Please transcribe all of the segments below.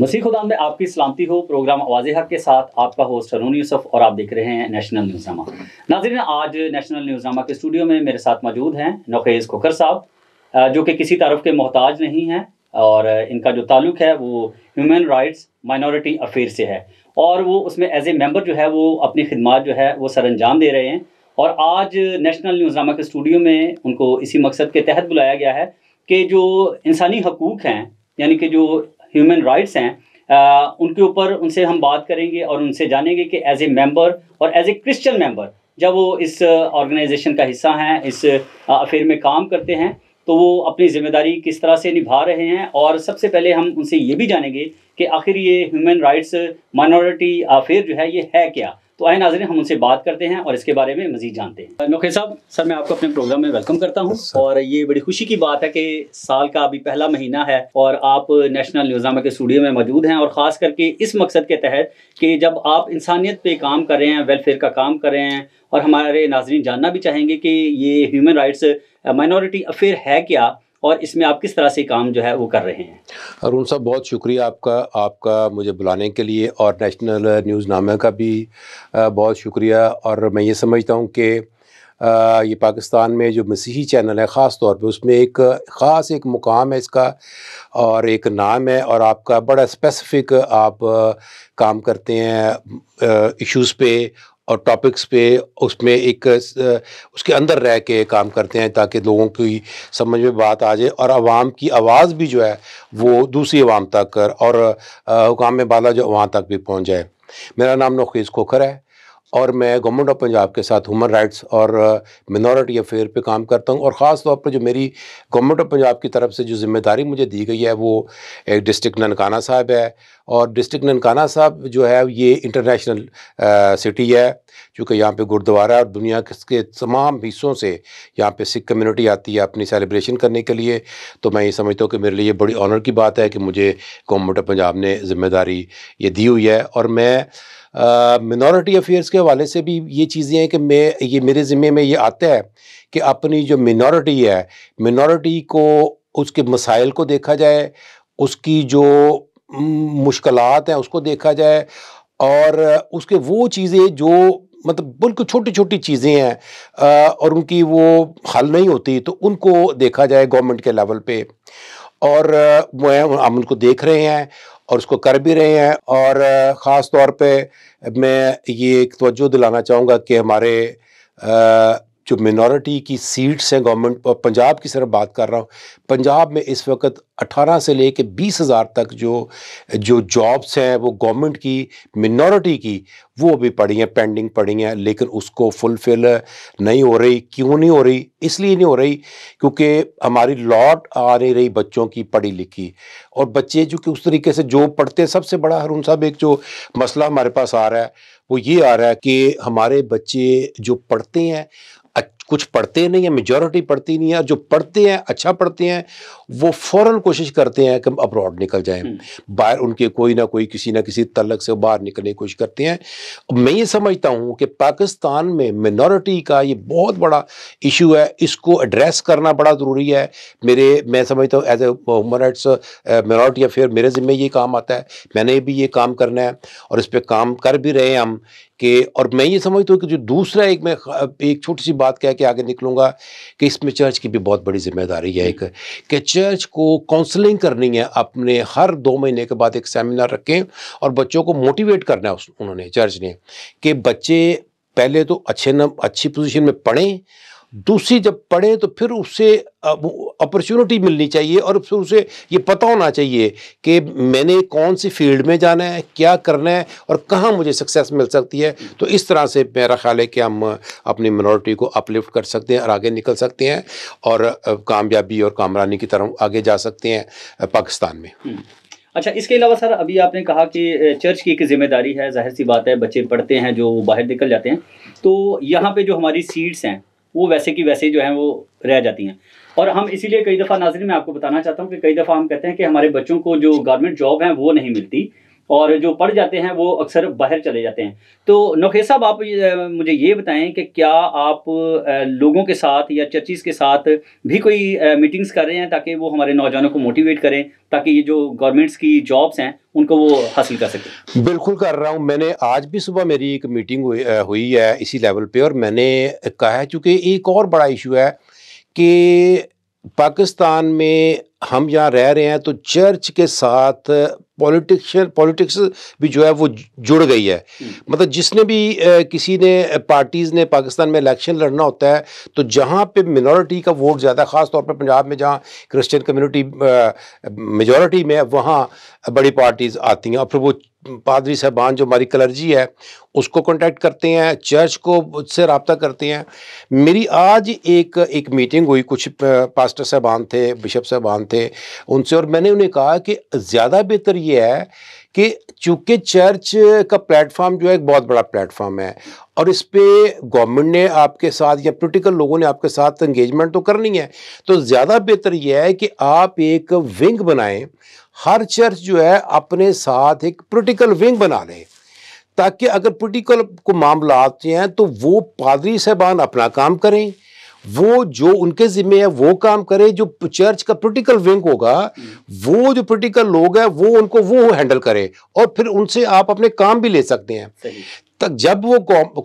मसीह खुदा में आपकी सलामती हो प्रोग्राम आवाज़ हक के साथ आपका होस्ट हरून यूसफ़ और आप देख रहे हैं नेशनल न्यूज़नामा नाजरीन आज नेशनल न्यूजामा के स्टूडियो में मेरे साथ मौजूद हैं नोखेज़ खोकर साहब जो कि किसी तरफ के मोहताज नहीं हैं और इनका जो ताल्लुक है वो ह्यूमन राइट्स माइनॉरिटी अफेयर से है और वो उसमें एज ए मेम्बर जो है वो अपनी खदमात जो है वो सर अंजाम दे रहे हैं और आज नेशनल न्यूजामा के स्टूडियो में उनको इसी मकसद के तहत बुलाया गया है कि जो इंसानी हकूक़ हैं यानी कि जो ह्यूमन राइट्स हैं उनके ऊपर उनसे हम बात करेंगे और उनसे जानेंगे कि एज ए मेंबर और एज ए क्रिश्चियन मेंबर जब वो इस ऑर्गेनाइजेशन का हिस्सा हैं इस अफेयर में काम करते हैं तो वो अपनी जिम्मेदारी किस तरह से निभा रहे हैं और सबसे पहले हम उनसे ये भी जानेंगे कि आखिर ये ह्यूमन राइट्स माइनॉरिटी अफेयर जो है ये है क्या तो आए नाजरीन हम उनसे बात करते हैं और इसके बारे में मजीद जानते हैं नौखे साहब सर मैं आपको अपने प्रोग्राम में वेलकम करता हूँ और ये बड़ी खुशी की बात है कि साल का अभी पहला महीना है और आप नेशनल न्यूजामा के स्टूडियो में मौजूद हैं और ख़ास करके इस मकसद के तहत कि जब आप इंसानियत पर काम कर रहे हैं वेलफेयर का काम कर रहे हैं और हमारे नाजरन जानना भी चाहेंगे कि ये ह्यूमन राइट्स माइनॉरिटी अफेयर है क्या और इसमें आप किस तरह से काम जो है वो कर रहे हैं अरुण साहब बहुत शुक्रिया आपका आपका मुझे बुलाने के लिए और नेशनल न्यूज़ नामा का भी बहुत शुक्रिया और मैं ये समझता हूँ कि ये पाकिस्तान में जो मसीही चैनल है ख़ास तौर पे उसमें एक ख़ास एक मुकाम है इसका और एक नाम है और आपका बड़ा स्पेसिफिक आप काम करते हैं इश्यूज़ पे और टॉपिक्स पे उसमें एक उसके अंदर रह के काम करते हैं ताकि लोगों की समझ में बात आ जाए और आवाम की आवाज़ भी जो है वो दूसरी आवाम तक और हुकाम में बाला जो वहाँ तक भी पहुँच जाए मेरा नाम नौखीज खोखर है और मैं गवर्नमेंट ऑफ पंजाब के साथ ह्यूमन राइट्स और मिनोरिटी अफेयर पे काम करता हूँ और ख़ास तौर पर जो मेरी गवर्नमेंट ऑफ पंजाब की तरफ से जो जिम्मेदारी मुझे दी गई है वो एक डिस्ट्रिक्ट ननकाना साहब है और डिस्ट्रिक्ट ननकाना साहब जो है ये इंटरनेशनल सिटी है क्योंकि यहाँ पे गुरुद्वारा और दुनिया के तमाम हिस्सों से यहाँ पे सिख कम्युनिटी आती है अपनी सेलिब्रेशन करने के लिए तो मैं ये समझता हूँ कि मेरे लिए बड़ी ऑनर की बात है कि मुझे गवर्नमेंट ऑफ पंजाब ने ज़िम्मेदारी ये दी हुई है और मैं मिनॉरिटी अफेयर्स के हवाले से भी ये चीज़ें हैं कि मैं ये मेरे ज़िम्मे में ये आता है कि अपनी जो मिनॉरिटी है मिनॉरिटी को उसके मसाइल को देखा जाए उसकी जो मुश्किल हैं उसको देखा जाए और उसके वो चीज़ें जो मतलब बिल्कुल छोटी छोटी चीज़ें हैं और उनकी वो हल नहीं होती तो उनको देखा जाए गवर्नमेंट के लेवल पे और वह हम उनको देख रहे हैं और उसको कर भी रहे हैं और ख़ास तौर पे मैं ये एक तवज्जो दिलाना चाहूँगा कि हमारे जो मिनोरिटी की सीट्स हैं गवर्नमेंट पंजाब की सिर्फ बात कर रहा हूँ पंजाब में इस वक्त 18 से ले कर बीस हज़ार तक जो जो जॉब्स हैं वो गवर्नमेंट की मिनोरिटी की वो अभी पड़ी हैं पेंडिंग पड़ी हैं लेकिन उसको फुलफिल नहीं हो रही क्यों नहीं हो रही इसलिए नहीं हो रही क्योंकि हमारी लॉट आ नहीं रही बच्चों की पढ़ी लिखी और बच्चे जो कि उस तरीके से जो पढ़ते हैं सबसे बड़ा हरून साहब एक जो मसला हमारे पास आ रहा है वो ये आ रहा है कि हमारे बच्चे जो पढ़ते हैं कुछ पढ़ते नहीं है मेजोरिटी पढ़ती नहीं है जो पढ़ते हैं अच्छा पढ़ते हैं वो फ़ौर कोशिश करते हैं कि हम अब्रॉड निकल जाएँ हम्म। बाहर उनके कोई ना कोई किसी ना किसी तलक से बाहर निकलने की कोशिश करते हैं मैं ये समझता हूँ कि पाकिस्तान में मिनोरिटी का ये बहुत बड़ा इशू है इसको एड्रेस करना बड़ा ज़रूरी है मेरे मैं समझता हूँ as a human rights minority affair मेरे ज़िम्मे ये काम आता है मैंने भी ये काम करना है और इस पर काम कर भी रहे हैं हम कि और मैं ये समझता हूँ कि जो दूसरा एक मैं एक छोटी सी बात कह के आगे निकलूँगा कि इसमें चर्च की भी बहुत बड़ी जिम्मेदारी है एक कि चर्च को काउंसलिंग करनी है अपने हर दो महीने के बाद एक सेमिनार रखें और बच्चों को मोटिवेट करना है उन्होंने चर्च ने कि बच्चे पहले तो अच्छे न अच्छी पोजिशन में पढ़ें दूसरी जब पढ़े तो फिर उससे अपॉर्चुनिटी मिलनी चाहिए और फिर उसे ये पता होना चाहिए कि मैंने कौन सी फील्ड में जाना है क्या करना है और कहाँ मुझे सक्सेस मिल सकती है तो इस तरह से मेरा ख्याल है कि हम अपनी मिनोरिटी को अपलिफ्ट कर सकते हैं और आगे निकल सकते हैं और कामयाबी और कामरानी की तरफ आगे जा सकते हैं पाकिस्तान में हम्म। अच्छा इसके अलावा सर अभी आपने कहा कि चर्च की एक जिम्मेदारी है जाहिर सी बात है बच्चे पढ़ते हैं जो बाहर निकल जाते हैं तो यहाँ पे जो हमारी सीट्स हैं वो वैसे की वैसे जो है वो रह जाती हैं और हम इसीलिए कई दफ़ा नाजरी मैं आपको बताना चाहता हूँ कि कई दफ़ा हम कहते हैं कि हमारे बच्चों को जो गवर्नमेंट जॉब है वो नहीं मिलती और जो पढ़ जाते हैं वो अक्सर बाहर चले जाते हैं तो नौखे साहब आप मुझे ये बताएं कि क्या आप लोगों के साथ या चर्चिस के साथ भी कोई मीटिंग्स कर रहे हैं ताकि वो हमारे नौजवानों को मोटिवेट करें ताकि ये जो गवर्नमेंट्स की जॉब्स हैं उनको वो हासिल कर सकें बिल्कुल कर रहा हूँ मैंने आज भी सुबह मेरी एक मीटिंग हुई, है इसी लेवल पर और मैंने कहा है चूँकि एक और बड़ा इशू है कि पाकिस्तान में हम यहाँ रह रहे हैं तो चर्च के साथ पॉलिटिक्स पॉलिटिक्स भी जो है वो जुड़ गई है मतलब जिसने भी किसी ने पार्टीज़ ने पाकिस्तान में इलेक्शन लड़ना होता है तो जहाँ पे मिनोरिटी का वोट ज़्यादा ख़ास तौर पर पंजाब में जहाँ क्रिश्चियन कम्युनिटी मेजॉरिटी में वहाँ बड़ी पार्टीज़ आती हैं और फिर वो पादरी साहबान जो हमारी कलर्जी है उसको कॉन्टैक्ट करते हैं चर्च को उससे रबता करते हैं मेरी आज एक एक मीटिंग हुई कुछ पास्टर साहबान थे बिशप साहबान थे उनसे और मैंने उन्हें कहा कि ज़्यादा बेहतर ये ये है कि चूंकि चर्च का प्लेटफॉर्म जो है एक बहुत बड़ा प्लेटफॉर्म है और इस पर गवर्नमेंट ने आपके साथ या पोलिटिकल लोगों ने आपके साथ इंगेजमेंट तो करनी है तो ज़्यादा बेहतर यह है कि आप एक विंग बनाएं हर चर्च जो है अपने साथ एक पोलिटिकल विंग बना लें ताकि अगर पोलिटिकल को मामला आते हैं तो वो पादरी साहबान अपना काम करें वो जो उनके जिम्मे है वो काम करे जो चर्च का पोलिटिकल विंग होगा वो जो पोलिटिकल लोग है वो उनको वो हैंडल करे और फिर उनसे आप अपने काम भी ले सकते हैं तक जब वो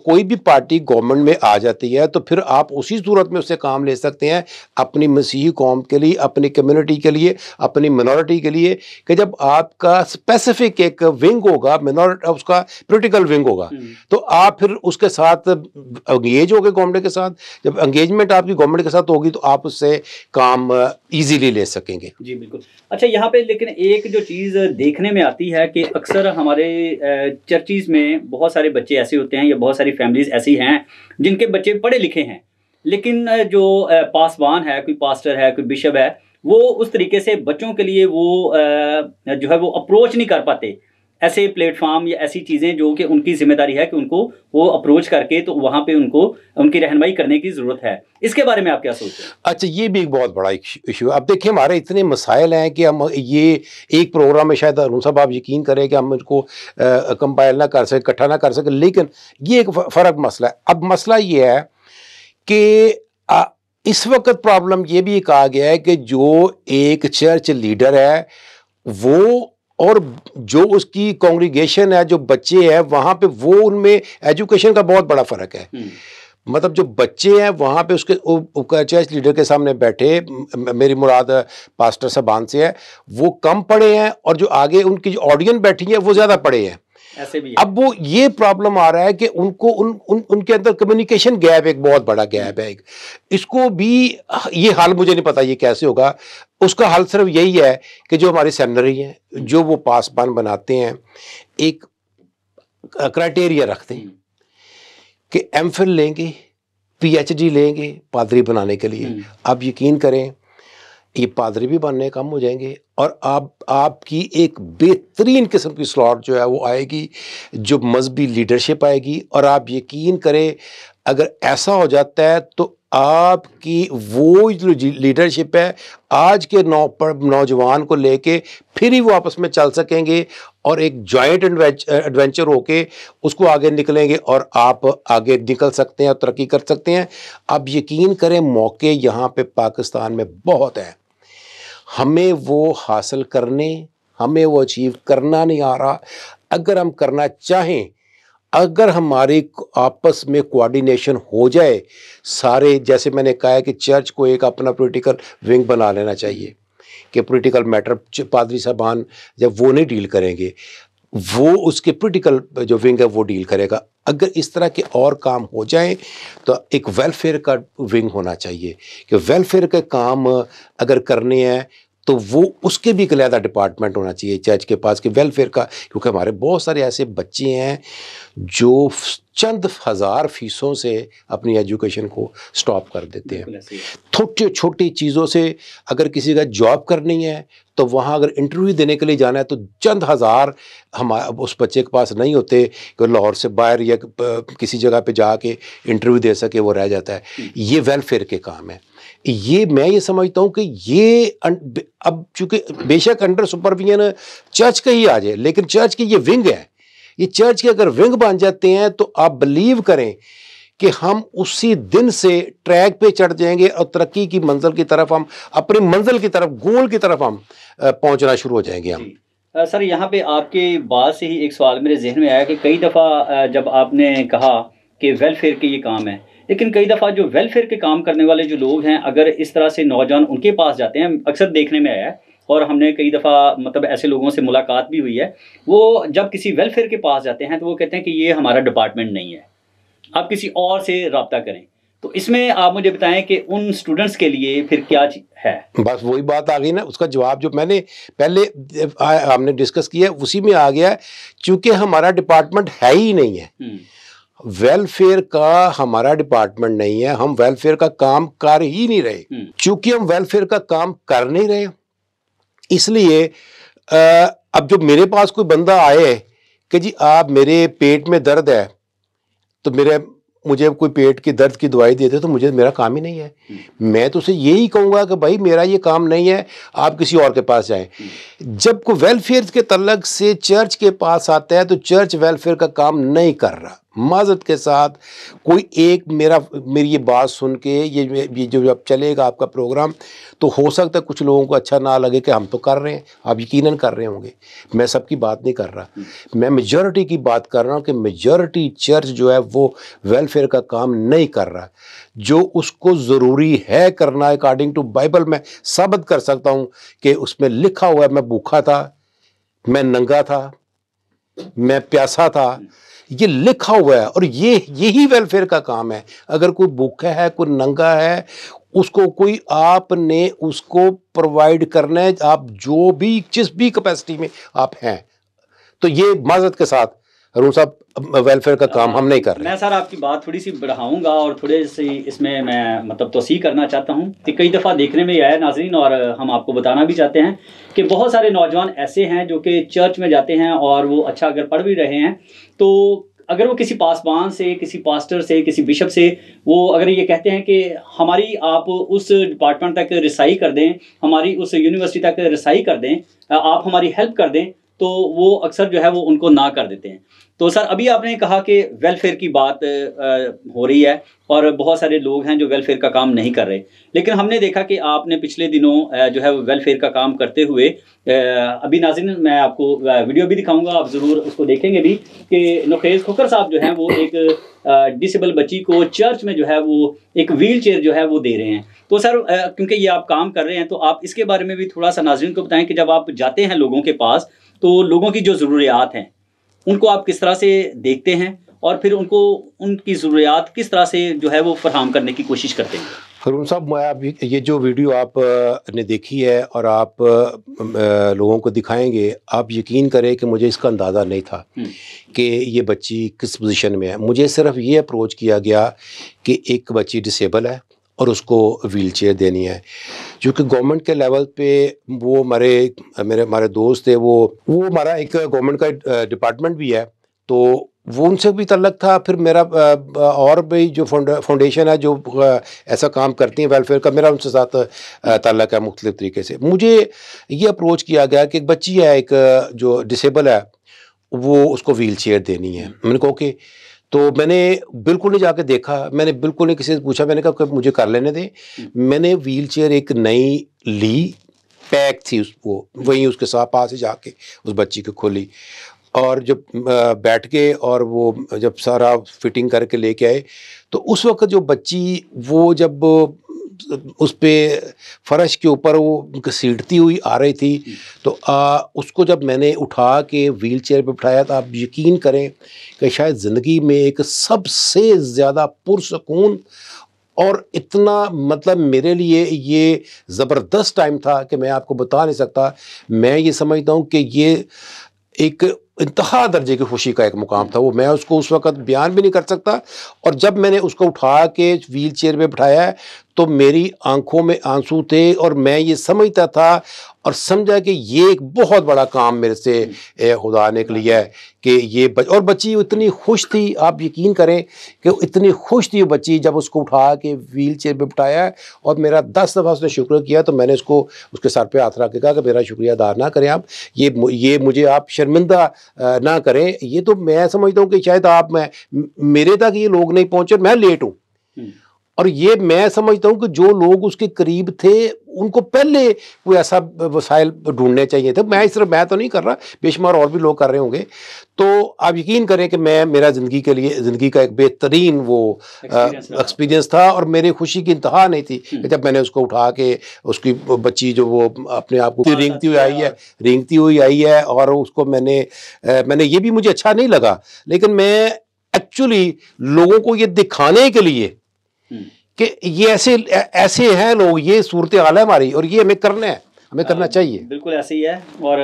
कोई भी पार्टी गवर्नमेंट में आ जाती है तो फिर आप उसी सूरत में उससे काम ले सकते हैं अपनी मसीही कौम के लिए अपनी कम्युनिटी के लिए अपनी मिनोरिटी के लिए कि जब आपका स्पेसिफिक एक विंग होगा मिनोरिटी उसका पोलिटिकल विंग होगा हम्म। तो आप फिर उसके साथ हो गए गवर्नमेंट के साथ जब एंगेजमेंट आपकी गवर्नमेंट के साथ होगी तो आप उससे काम ईजीली ले सकेंगे जी बिल्कुल अच्छा यहाँ पे लेकिन एक जो चीज़ देखने में आती है कि अक्सर हमारे चर्चिज में बहुत सारे बच्चे बच्चे ऐसे होते हैं या बहुत सारी फैमिलीज ऐसी हैं जिनके बच्चे पढ़े लिखे हैं लेकिन जो पासवान है कोई पास्टर है कोई बिशप है वो उस तरीके से बच्चों के लिए वो जो है वो अप्रोच नहीं कर पाते ऐसे प्लेटफॉर्म या ऐसी चीज़ें जो कि उनकी जिम्मेदारी है कि उनको वो अप्रोच करके तो वहाँ पे उनको उनकी रहनमाई करने की ज़रूरत है इसके बारे में आप क्या सोचते हैं अच्छा ये भी एक बहुत बड़ा इशू है अब देखिए हमारे इतने मसाइल हैं कि हम ये एक प्रोग्राम में शायद अरुण साहब आप यकीन करें कि हम इसको कंपाइल ना कर सकें इकट्ठा ना कर सकें लेकिन ये एक फ़र्क मसला है अब मसला ये है कि इस वक्त प्रॉब्लम ये भी कहा गया है कि जो एक चर्च लीडर है वो और जो उसकी कॉन्ग्रीगेशन है जो बच्चे हैं वहाँ पे वो उनमें एजुकेशन का बहुत बड़ा फ़र्क है हम्म। मतलब जो बच्चे हैं वहाँ पे उसके चर्च लीडर के सामने बैठे मेरी मुराद पास्टर साहबान से है वो कम पढ़े हैं और जो आगे उनकी जो ऑडियंस बैठी है वो ज़्यादा पढ़े हैं ऐसे भी अब वो ये प्रॉब्लम आ रहा है कि उनको उन, उन उनके अंदर कम्युनिकेशन गैप एक बहुत बड़ा गैप है एक इसको भी ये हाल मुझे नहीं पता ये कैसे होगा उसका हल सिर्फ यही है कि जो हमारे सेमिनरी हैं जो वो पासबान बनाते हैं एक क्राइटेरिया रखते हैं कि एम लेंगे पीएचडी लेंगे पादरी बनाने के लिए हम्म। आप यकीन करें ये पादरी भी बनने कम हो जाएंगे और आप आपकी एक बेहतरीन किस्म की स्लॉट जो है वो आएगी जो मजहबी लीडरशिप आएगी और आप यकीन करें अगर ऐसा हो जाता है तो आपकी वो जो लीडरशिप है आज के नौ पर नौजवान को लेके फिर ही वो आपस में चल सकेंगे और एक जॉइंट एडवेंचर होके उसको आगे निकलेंगे और आप आगे निकल सकते हैं और तरक्की कर सकते हैं अब यकीन करें मौके यहाँ पे पाकिस्तान में बहुत हैं हमें वो हासिल करने हमें वो अचीव करना नहीं आ रहा अगर हम करना चाहें अगर हमारी आपस में कोऑर्डिनेशन हो जाए सारे जैसे मैंने कहा है कि चर्च को एक अपना पॉलिटिकल विंग बना लेना चाहिए कि पॉलिटिकल मैटर पादरी साहबान जब वो नहीं डील करेंगे वो उसके पोलिटिकल जो विंग है वो डील करेगा अगर इस तरह के और काम हो जाएं तो एक वेलफेयर का विंग होना चाहिए कि वेलफेयर के काम अगर करने हैं तो वो उसके भी एक लहदा डिपार्टमेंट होना चाहिए चर्च के पास कि वेलफेयर का क्योंकि हमारे बहुत सारे ऐसे बच्चे हैं जो चंद हज़ार फीसों से अपनी एजुकेशन को स्टॉप कर देते हैं छोटी छोटी चीज़ों से अगर किसी का जॉब करनी है तो वहाँ अगर इंटरव्यू देने के लिए जाना है तो चंद हज़ार हम उस बच्चे के पास नहीं होते कि लाहौर से बाहर या किसी जगह पे जाके इंटरव्यू दे सके वो रह जाता है हम्म। ये वेलफेयर के काम है ये मैं ये समझता हूँ कि ये अं, अब चूंकि बेशक अंडर सुपरविजन चर्च का ही आ जाए लेकिन चर्च की ये विंग है ये चर्च के अगर विंग बन जाते हैं तो आप बिलीव करें कि हम उसी दिन से ट्रैक पे चढ़ जाएंगे और तरक्की की मंजिल की तरफ हम अपनी मंजिल की तरफ गोल की तरफ हम पहुंचना शुरू हो जाएंगे हम आ, सर यहाँ पे आपके बात से ही एक सवाल मेरे जहन में आया कि कई दफ़ा जब आपने कहा कि वेलफेयर के ये काम है लेकिन कई दफ़ा जो वेलफेयर के काम करने वाले जो लोग हैं अगर इस तरह से नौजवान उनके पास जाते हैं अक्सर देखने में आया है और हमने कई दफ़ा मतलब ऐसे लोगों से मुलाकात भी हुई है वो जब किसी वेलफेयर के पास जाते हैं तो वो कहते हैं कि ये हमारा डिपार्टमेंट नहीं है आप किसी और से रबता करें तो इसमें आप मुझे बताएं कि उन स्टूडेंट्स के लिए फिर क्या है बस वही बात आ गई ना उसका जवाब जो मैंने पहले हमने डिस्कस किया उसी में आ गया चूंकि हमारा डिपार्टमेंट है ही नहीं है हम्म। वेलफेयर का हमारा डिपार्टमेंट नहीं है हम वेलफेयर का काम कर ही नहीं रहे चूंकि हम्म। हम वेलफेयर का काम कर नहीं रहे इसलिए अब जो मेरे पास कोई बंदा आए कि जी आप मेरे पेट में दर्द है तो मेरे मुझे कोई पेट की दर्द की दवाई देते तो मुझे मेरा काम ही नहीं है हम्म। मैं तो उसे यही कहूंगा कि भाई मेरा ये काम नहीं है आप किसी और के पास जाएं हम्म। जब कोई वेलफेयर के तलक से चर्च के पास आता है तो चर्च वेलफेयर का काम नहीं कर रहा माजत के साथ कोई एक मेरा मेरी ये बात सुन के ये ये जो अब चलेगा आपका प्रोग्राम तो हो सकता है कुछ लोगों को अच्छा ना लगे कि हम तो कर रहे हैं आप यकीनन कर रहे होंगे मैं सबकी बात नहीं कर रहा हम्म। मैं मेजॉरिटी की बात कर रहा हूँ कि मेजॉरिटी चर्च जो है वो वेलफेयर का काम नहीं कर रहा जो उसको ज़रूरी है करना अकॉर्डिंग टू बाइबल मैं साबित कर सकता हूँ कि उसमें लिखा हुआ है मैं भूखा था मैं नंगा था मैं प्यासा था हम्म। ये लिखा हुआ है और ये यही वेलफेयर का काम है अगर कोई भूखा है कोई नंगा है उसको कोई आपने उसको प्रोवाइड करना है आप जो भी जिस भी कैपेसिटी में आप हैं तो ये माजत के साथ अरुण साहब वेलफेयर का काम हम नहीं कर रहे मैं सर आपकी बात थोड़ी सी बढ़ाऊंगा और थोड़े सी इसमें मैं मतलब तोसी करना चाहता हूँ कि कई दफ़ा देखने में आया नाजरीन और हम आपको बताना भी चाहते हैं कि बहुत सारे नौजवान ऐसे हैं जो कि चर्च में जाते हैं और वो अच्छा अगर पढ़ भी रहे हैं तो अगर वो किसी पासवान से किसी पास्टर से किसी बिशप से वो अगर ये कहते हैं कि हमारी आप उस डिपार्टमेंट तक रसाई कर दें हमारी उस यूनिवर्सिटी तक रसाई कर दें आप हमारी हेल्प कर दें तो वो अक्सर जो है वो उनको ना कर देते हैं तो सर अभी आपने कहा कि वेलफेयर की बात हो रही है और बहुत सारे लोग हैं जो वेलफेयर का काम नहीं कर रहे लेकिन हमने देखा कि आपने पिछले दिनों जो है वेलफेयर का काम करते हुए अभी नाजिन मैं आपको वीडियो भी दिखाऊंगा आप ज़रूर उसको देखेंगे भी कि नुखेज खोकर साहब जो हैं वो एक डिसेबल बच्ची को चर्च में जो है वो एक व्हील चेयर जो है वो दे रहे हैं तो सर क्योंकि ये आप काम कर रहे हैं तो आप इसके बारे में भी थोड़ा सा नाजरन को बताएं कि जब आप जाते हैं लोगों के पास तो लोगों की जो ज़रूरियात हैं उनको आप किस तरह से देखते हैं और फिर उनको उनकी ज़रूरियात किस तरह से जो है वो फराहम करने की कोशिश करते हैं फरून साहब मैं आप ये जो वीडियो आप ने देखी है और आप लोगों को दिखाएंगे आप यकीन करें कि मुझे इसका अंदाज़ा नहीं था हम्म। कि ये बच्ची किस पोजीशन में है मुझे सिर्फ ये अप्रोच किया गया कि एक बच्ची डिसेबल है और उसको व्हील चेयर देनी है क्योंकि गवर्नमेंट के लेवल पे वो हमारे मेरे हमारे दोस्त है वो वो हमारा एक गवर्नमेंट का डिपार्टमेंट भी है तो वो उनसे भी तल्लक था फिर मेरा और भी जो फाउंडेशन है जो ऐसा काम करती है वेलफेयर का मेरा उनसे साथ तल्लक है मुख्तु तरीके से मुझे ये अप्रोच किया गया कि एक बच्ची है एक जो डिसेबल है वो उसको व्हील चेयर देनी है मैंने कहा कि तो मैंने बिल्कुल नहीं जाके देखा मैंने बिल्कुल नहीं किसी से पूछा मैंने कहा मुझे कर लेने दें हम्म। मैंने व्हील चेयर एक नई ली पैक थी उस वो वहीं उसके साथ पास ही जाके उस बच्ची को खोली और जब बैठ के और वो जब सारा फिटिंग करके लेके आए तो उस वक्त जो बच्ची वो जब उस पर फर्श के ऊपर वो सीटती हुई आ रही थी तो आ, उसको जब मैंने उठा के व्हील चेयर पर बिठाया तो आप यकीन करें कि शायद ज़िंदगी में एक सबसे ज़्यादा पुरसकून और इतना मतलब मेरे लिए ये ज़बरदस्त टाइम था कि मैं आपको बता नहीं सकता मैं ये समझता हूँ कि ये एक इंतहा दर्जे की खुशी का एक मुकाम था वो मैं उसको उस वक्त बयान भी नहीं कर सकता और जब मैंने उसको उठा के व्हील चेयर पर बैठाया तो मेरी आंखों में आंसू थे और मैं ये समझता था और समझा कि ये एक बहुत बड़ा काम मेरे से खुदा ने लिया है कि ये बच, और बच्ची इतनी खुश थी आप यकीन करें कि इतनी खुश थी वो बच्ची जब उसको उठा के व्हील चेयर पर बिठाया और मेरा दस दफ़ा उसने शुक्र किया तो मैंने उसको उसके सर पे हाथ रख के कहा कि मेरा शुक्रिया अदा ना करें आप ये ये मुझे आप शर्मिंदा ना करें ये तो मैं समझता हूँ कि शायद आप मैं मेरे तक ये लोग नहीं पहुँचे मैं लेट हूँ और ये मैं समझता हूँ कि जो लोग उसके करीब थे उनको पहले कोई ऐसा वसाइल ढूंढने चाहिए थे मैं सिर्फ मैं तो नहीं कर रहा बेशुमार और भी लोग कर रहे होंगे तो आप यकीन करें कि मैं मेरा ज़िंदगी के लिए ज़िंदगी का एक बेहतरीन वो एक्सपीरियंस था और मेरे खुशी की इंतहा नहीं थी हम्म। जब मैंने उसको उठा के उसकी बच्ची जो वो अपने आप को हाँ, रिंगती हुई हाँ, आई है हाँ। रिंगती हुई आई है और उसको मैंने मैंने ये भी मुझे अच्छा नहीं लगा लेकिन मैं एक्चुअली लोगों को ये दिखाने के लिए कि ये ऐसे ऐसे हैं लोग ये सूरत हाल है हमारी और ये हमें करना है हमें हाँ, करना चाहिए बिल्कुल ऐसे ही है और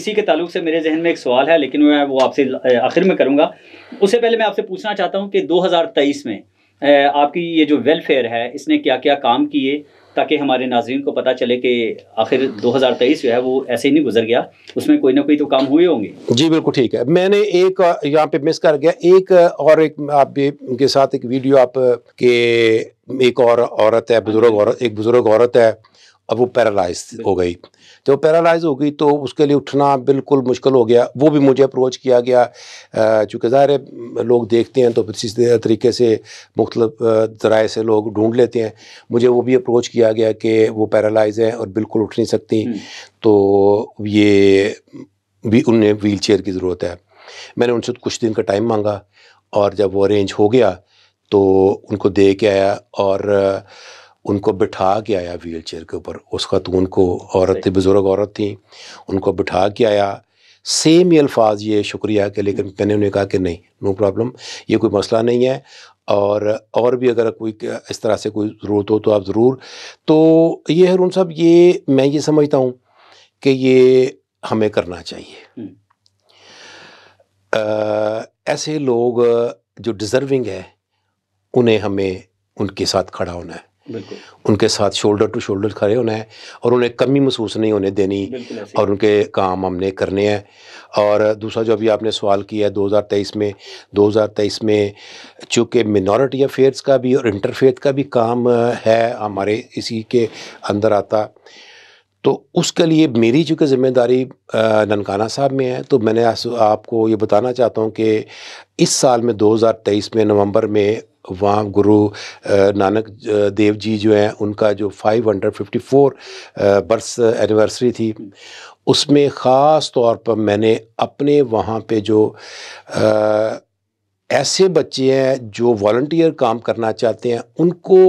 इसी के ताल्लुक से मेरे जहन में एक सवाल है लेकिन मैं वो आपसे आखिर में करूँगा उससे पहले मैं आपसे पूछना चाहता हूँ कि दो में आपकी ये जो वेलफेयर है इसने क्या क्या काम किए ताकि हमारे नाजरन को पता चले कि आखिर 2023 जो है वो ऐसे ही नहीं गुजर गया उसमें कोई ना कोई तो काम हुए होंगे जी बिल्कुल ठीक है मैंने एक यहाँ पे मिस कर गया एक और एक आपके साथ एक वीडियो आप के एक और औरत है बुज़ुर्ग औरत एक बुज़ुर्ग औरत है अब वो पैरालाइज हो गई जब पैरालाइज हो गई तो उसके लिए उठना बिल्कुल मुश्किल हो गया वो भी मुझे अप्रोच किया गया चूँकि ज़ाहिर है लोग देखते हैं तो फिर इसी तरीके से मुख्तलिफ ज़राए से लोग ढूंढ लेते हैं मुझे वो भी अप्रोच किया गया कि वो पैरालाइज हैं और बिल्कुल उठ नहीं सकती तो ये भी उन्हें व्हील चेयर की ज़रूरत है मैंने उनसे कुछ दिन का टाइम मांगा और जब वो अरेंज हो गया तो उनको दे के आया और उनको बिठा के आया व्हील चेयर के ऊपर उस खातून को औरत थी बुज़ुर्ग औरत थी उनको बिठा के आया सेम ये अल्फाज ये शुक्रिया के लेकिन हम्म। मैंने उन्हें कहा कि नहीं नो प्रॉब्लम ये कोई मसला नहीं है और और भी अगर कोई इस तरह से कोई ज़रूरत हो तो आप ज़रूर तो ये हरून साहब ये मैं ये समझता हूँ कि ये हमें करना चाहिए आ, हम्म। ऐसे लोग जो डिज़र्विंग है उन्हें हमें उनके साथ खड़ा होना है उनके साथ शोल्डर टू शोल्डर खड़े होना है और उन्हें कमी महसूस नहीं होने देनी और उनके काम हमने करने हैं और दूसरा जो अभी आपने सवाल किया है तेईस में दो हज़ार तेईस में चूँकि मिनॉरिटी अफेयर्स का भी और इंटरफेथ का भी काम है हमारे इसी के अंदर आता तो उसके लिए मेरी चूँकि ज़िम्मेदारी ननकाना साहब में है तो मैंने आपको ये बताना चाहता हूँ कि इस साल में 2023 में नवंबर में वहाँ गुरु नानक देव जी जो हैं उनका जो 554 बर्स एनिवर्सरी थी उसमें ख़ास तौर पर मैंने अपने वहाँ पे जो आ, ऐसे बच्चे हैं जो वॉल्टियर काम करना चाहते हैं उनको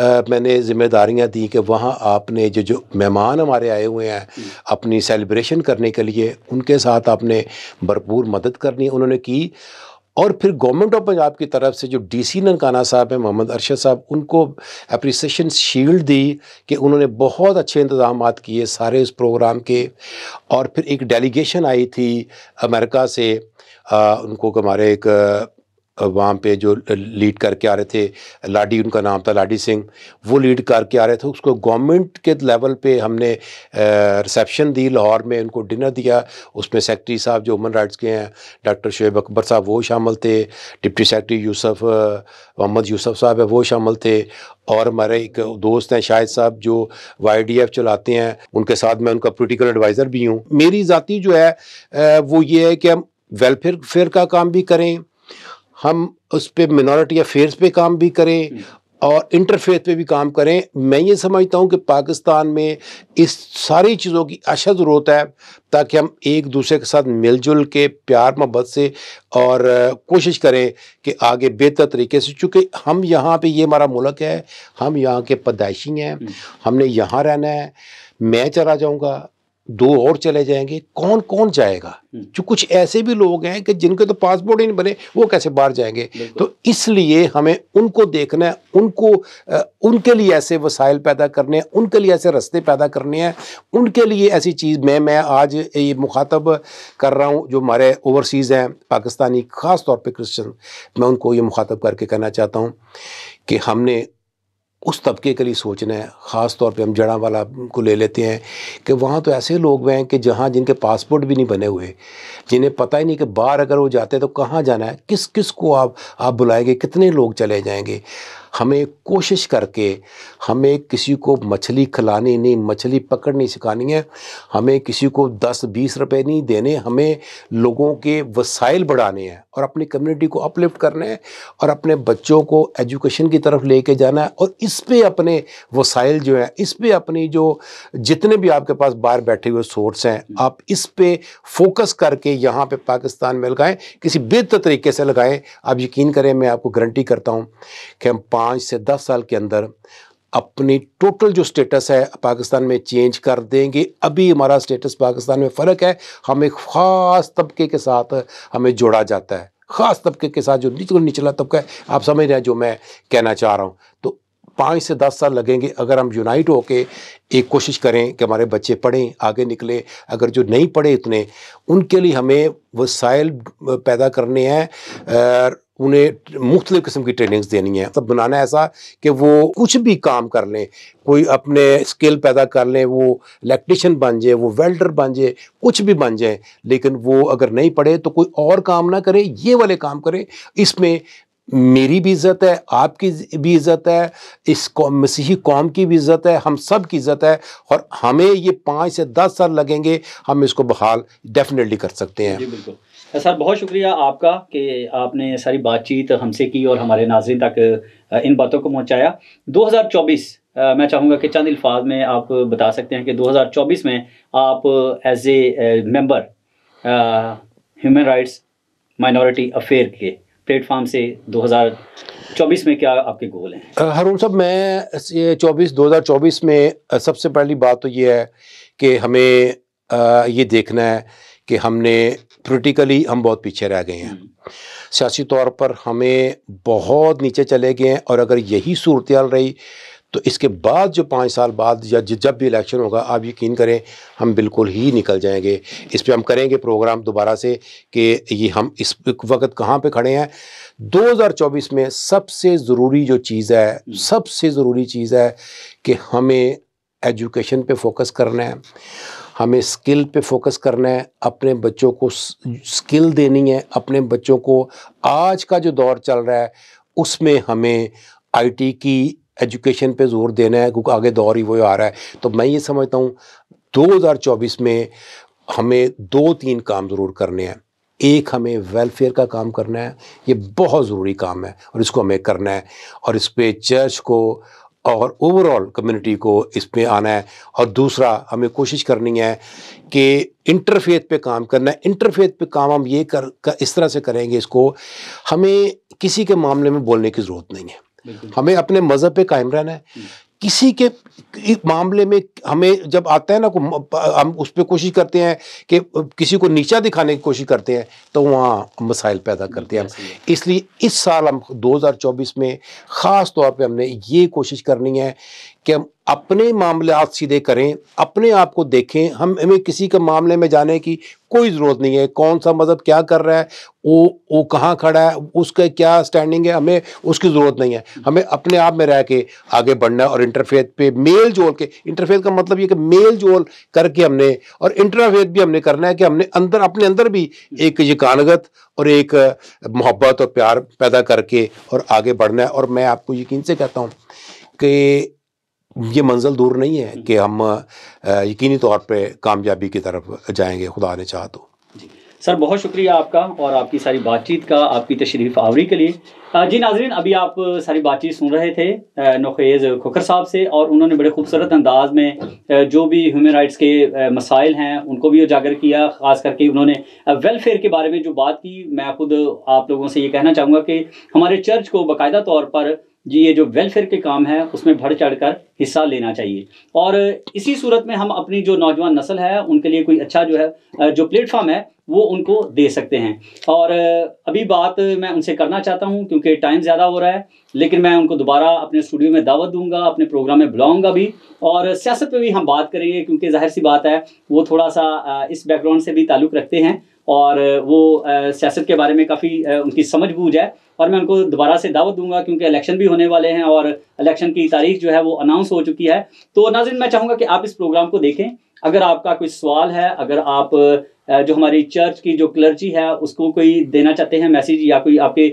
आ, मैंने ज़िम्मेदारियाँ दी कि वहाँ आपने जो जो मेहमान हमारे आए हुए हैं अपनी सेलिब्रेशन करने के लिए उनके साथ आपने भरपूर मदद करनी उन्होंने की और फिर गवर्नमेंट ऑफ पंजाब की तरफ से जो डीसी ननकाना साहब हैं मोहम्मद अरशद साहब उनको अप्रिसिएशन शील्ड दी कि उन्होंने बहुत अच्छे इंतजाम किए सारे उस प्रोग्राम के और फिर एक डेलीगेशन आई थी अमेरिका से आ, उनको हमारे एक वहाँ पे जो लीड करके आ रहे थे लाडी उनका नाम था लाडी सिंह वो लीड करके आ रहे थे उसको गवर्नमेंट के लेवल पे हमने रिसेप्शन दी लाहौर में उनको डिनर दिया उसमें सेक्रेटरी साहब जो ह्यूमन राइट्स के हैं डॉक्टर शुएब अकबर साहब वो शामिल थे डिप्टी सेक्रेटरी यूसफ मोहम्मद यूसुफ साहब है वो शामिल थे और हमारे एक दोस्त हैं शाहिद साहब जो वाई डी एफ चलाते हैं उनके साथ मैं उनका पोलिटिकल एडवाइज़र भी हूँ मेरी ज़ाती जो है वो ये है कि हम वेलफेयर फेयर का काम भी करें हम उस पर मिनोरिटी अफेयर्स पे काम भी करें हम्म। और इंटरफेथ पे भी काम करें मैं ये समझता हूँ कि पाकिस्तान में इस सारी चीज़ों की अशद ज़रूरत है ताकि हम एक दूसरे के साथ मिलजुल के प्यार मोहब्बत से और कोशिश करें कि आगे बेहतर तरीके से चूँकि हम यहाँ पे ये हमारा मुल्क है हम यहाँ के पैदाइशी हैं हम्म। हमने यहाँ रहना है मैं चला जाऊँगा दो और चले जाएंगे कौन कौन जाएगा हम्म। जो कुछ ऐसे भी लोग हैं कि जिनके तो पासपोर्ट ही नहीं बने वो कैसे बाहर जाएंगे तो इसलिए हमें उनको देखना है उनको उनके लिए ऐसे वसाइल पैदा करने हैं उनके लिए ऐसे रास्ते पैदा करने हैं उनके लिए ऐसी चीज़ मैं मैं आज ये मुखातब कर रहा हूँ जो हमारे ओवरसीज़ हैं पाकिस्तानी ख़ास तौर पर क्रिश्चन मैं उनको ये मुखातब करके कहना चाहता हूँ कि हमने उस तबके के लिए सोचना है ख़ास तौर पे हम जड़ा वाला को ले लेते हैं कि वहाँ तो ऐसे लोग हैं कि जहाँ जिनके पासपोर्ट भी नहीं बने हुए जिन्हें पता ही नहीं कि बाहर अगर वो जाते हैं तो कहाँ जाना है किस किस को आप आप बुलाएंगे कितने लोग चले जाएंगे हमें कोशिश करके हमें किसी को मछली खिलानी नहीं मछली पकड़नी सिखानी है हमें किसी को दस बीस रुपए नहीं देने हमें लोगों के वसाइल बढ़ाने हैं और अपनी कम्युनिटी को अपलिफ्ट करने है और अपने बच्चों को एजुकेशन की तरफ लेके जाना है और इस पर अपने वसाइल जो हैं इस पर अपनी जो जितने भी आपके पास बाहर बैठे हुए सोर्स हैं आप इस पर फोकस करके यहाँ पर पाकिस्तान में लगाएँ किसी बेहतर तरीके से लगाएं आप यकीन करें मैं आपको गारंटी करता हूँ कि हम पाँच से दस साल के अंदर अपनी टोटल जो स्टेटस है पाकिस्तान में चेंज कर देंगे अभी हमारा स्टेटस पाकिस्तान में फ़र्क है हमें ख़ास तबके के साथ हमें जोड़ा जाता है ख़ास तबके के साथ जो निचला निचला तबका है आप समझ रहे हैं जो मैं कहना चाह रहा हूँ तो पाँच से दस साल लगेंगे अगर हम यूनाइट होके एक कोशिश करें कि हमारे बच्चे पढ़ें आगे निकले अगर जो नहीं पढ़े इतने उनके लिए हमें वसाइल पैदा करने हैं उन्हें मुख्तलिफ़ किस्म की ट्रेनिंग्स देनी मतलब है सब बनाना ऐसा कि वो कुछ भी काम कर लें कोई अपने स्किल पैदा कर लें वो इलेक्ट्रिशन बन जाए वो वेल्डर बन जाए कुछ भी बन जाए लेकिन वो अगर नहीं पढ़े तो कोई और काम ना करे ये वाले काम करें इसमें मेरी भी इज़्ज़त है आपकी भी इज़्ज़त है इस कौम मसीही कौम की भी इज़्ज़त है हम सब की इज़्ज़त है और हमें ये पाँच से दस साल लगेंगे हम इसको बहाल डेफिनेटली कर सकते हैं सर बहुत शुक्रिया आपका कि आपने सारी बातचीत हमसे की और हमारे नाजरन तक इन बातों को पहुंचाया 2024 मैं चाहूँगा कि चंद अल्फाज में आप बता सकते हैं कि 2024 में आप as a member human rights minority affair के प्लेटफॉर्म से 2024 में क्या आपके गोल हैं हरून साहब मैं चौबीस 2024 में सबसे पहली बात तो ये है कि हमें ये देखना है कि हमने पोलिटिकली हम बहुत पीछे रह गए हैं हम्म। सियासी तौर पर हमें बहुत नीचे चले गए हैं और अगर यही सूरत रही तो इसके बाद जो पाँच साल बाद या जब भी इलेक्शन होगा आप यकीन करें हम बिल्कुल ही निकल जाएंगे इस पर हम करेंगे प्रोग्राम दोबारा से कि ये हम इस वक्त कहाँ पे खड़े हैं 2024 में सबसे ज़रूरी जो चीज़ है हम्म। सबसे ज़रूरी चीज़ है कि हमें एजुकेशन पे फोकस करना है हमें स्किल पे फोकस करना है अपने बच्चों को स्किल देनी है अपने बच्चों को आज का जो दौर चल रहा है उसमें हमें आईटी की एजुकेशन पे जोर देना है क्योंकि आगे दौर ही वो आ रहा है तो मैं ये समझता हूँ 2024 में हमें दो तीन काम ज़रूर करने हैं एक हमें वेलफेयर का काम करना है ये बहुत ज़रूरी काम है और इसको हमें करना है और इस पर चर्च को और ओवरऑल कम्युनिटी को इसमें आना है और दूसरा हमें कोशिश करनी है कि इंटरफेथ पे काम करना है इंटरफेथ पे काम हम ये कर, कर इस तरह से करेंगे इसको हमें किसी के मामले में बोलने की ज़रूरत नहीं है हमें अपने मज़हब पे कायम रहना है हम्म। किसी के मामले में हमें जब आता है ना हम उस पर कोशिश करते हैं कि किसी को नीचा दिखाने की कोशिश करते हैं तो वहाँ मसाइल पैदा करते हैं इसलिए इस साल हम 2024 में ख़ास तौर पे हमने ये कोशिश करनी है कि हम अपने आप सीधे करें अपने आप को देखें हम हमें किसी के मामले में जाने की कोई ज़रूरत नहीं है कौन सा मज़हब क्या कर रहा है वो वो कहाँ खड़ा है उसका क्या स्टैंडिंग है हमें उसकी ज़रूरत नहीं है हमें अपने आप में रह के आगे बढ़ना है और इंटरफेथ पे मेल जोल के इंटरफेथ का मतलब ये कि मेल जोल करके हमने और इंटरफेथ भी हमने करना है कि हमने अंदर अपने अंदर भी एक यकानगत और एक मोहब्बत और प्यार पैदा करके और आगे बढ़ना है और मैं आपको यकीन से कहता हूँ कि ये मंजिल दूर नहीं है कि हम यकीनी तौर पे कामयाबी की तरफ जाएंगे खुदा ने चाह तो सर बहुत शुक्रिया आपका और आपकी सारी बातचीत का आपकी तशरीफ आवरी के लिए जी नाजरीन अभी आप सारी बातचीत सुन रहे थे नोखेज खोखर साहब से और उन्होंने बड़े खूबसूरत अंदाज में जो भी ह्यूमन राइट्स के मसाइल हैं उनको भी उजागर किया ख़ास करके उन्होंने वेलफेयर के बारे में जो बात की मैं खुद आप लोगों से ये कहना चाहूँगा कि हमारे चर्च को बाकायदा तौर पर जी ये जो वेलफेयर के काम है उसमें बढ़ चढ़ कर हिस्सा लेना चाहिए और इसी सूरत में हम अपनी जो नौजवान नस्ल है उनके लिए कोई अच्छा जो है जो प्लेटफॉर्म है वो उनको दे सकते हैं और अभी बात मैं उनसे करना चाहता हूँ क्योंकि टाइम ज़्यादा हो रहा है लेकिन मैं उनको दोबारा अपने स्टूडियो में दावत दूंगा अपने प्रोग्राम में बुलाऊंगा भी और सियासत पे भी हम बात करेंगे क्योंकि जाहिर सी बात है वो थोड़ा सा इस बैकग्राउंड से भी ताल्लुक़ रखते हैं और वो सियासत के बारे में काफ़ी उनकी समझ बूझ है और मैं उनको दोबारा से दावत दूंगा क्योंकि इलेक्शन भी होने वाले हैं और इलेक्शन की तारीख जो है वो अनाउंस हो चुकी है तो नाजिन मैं चाहूँगा कि आप इस प्रोग्राम को देखें अगर आपका कोई सवाल है अगर आप जो हमारी चर्च की जो क्लर्जी है उसको कोई देना चाहते हैं मैसेज या कोई आपके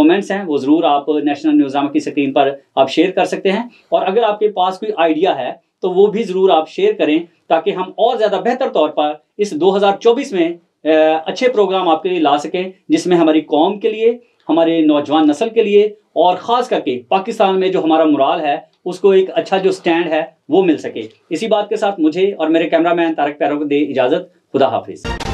कमेंट्स हैं वो ज़रूर आप नेशनल न्यूज़ामा की स्क्रीन पर आप शेयर कर सकते हैं और अगर आपके पास कोई आइडिया है तो वो भी ज़रूर आप शेयर करें ताकि हम और ज़्यादा बेहतर तौर पर इस 2024 में अच्छे प्रोग्राम आपके लिए ला सकें जिसमें हमारी कौम के लिए हमारे नौजवान नस्ल के लिए और ख़ास करके पाकिस्तान में जो हमारा मुराल है उसको एक अच्छा जो स्टैंड है वो मिल सके इसी बात के साथ मुझे और मेरे कैमरामैन तारक पैरों को दे इजाज़त खुदा हाफिज़